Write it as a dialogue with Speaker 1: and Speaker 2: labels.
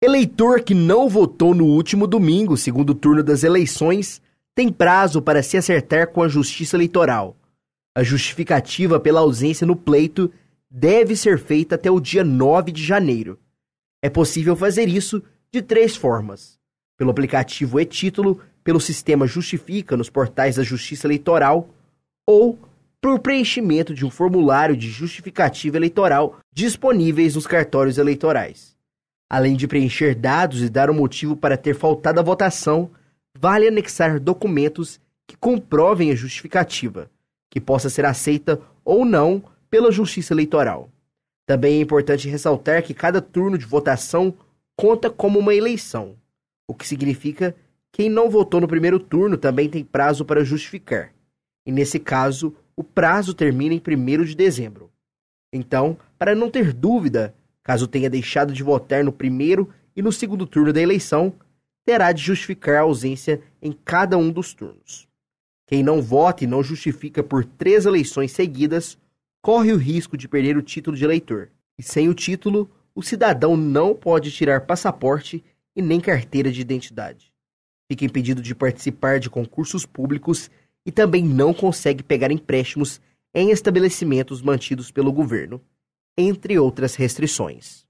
Speaker 1: Eleitor que não votou no último domingo, segundo turno das eleições, tem prazo para se acertar com a Justiça Eleitoral. A justificativa pela ausência no pleito deve ser feita até o dia 9 de janeiro. É possível fazer isso de três formas: pelo aplicativo e-título, pelo sistema Justifica nos portais da Justiça Eleitoral ou por preenchimento de um formulário de justificativa eleitoral disponíveis nos cartórios eleitorais. Além de preencher dados e dar o um motivo para ter faltado a votação, vale anexar documentos que comprovem a justificativa, que possa ser aceita ou não pela Justiça Eleitoral. Também é importante ressaltar que cada turno de votação conta como uma eleição, o que significa que quem não votou no primeiro turno também tem prazo para justificar. E nesse caso, o prazo termina em 1 de dezembro. Então, para não ter dúvida, Caso tenha deixado de votar no primeiro e no segundo turno da eleição, terá de justificar a ausência em cada um dos turnos. Quem não vota e não justifica por três eleições seguidas corre o risco de perder o título de eleitor. E sem o título, o cidadão não pode tirar passaporte e nem carteira de identidade. Fica impedido de participar de concursos públicos e também não consegue pegar empréstimos em estabelecimentos mantidos pelo governo entre outras restrições.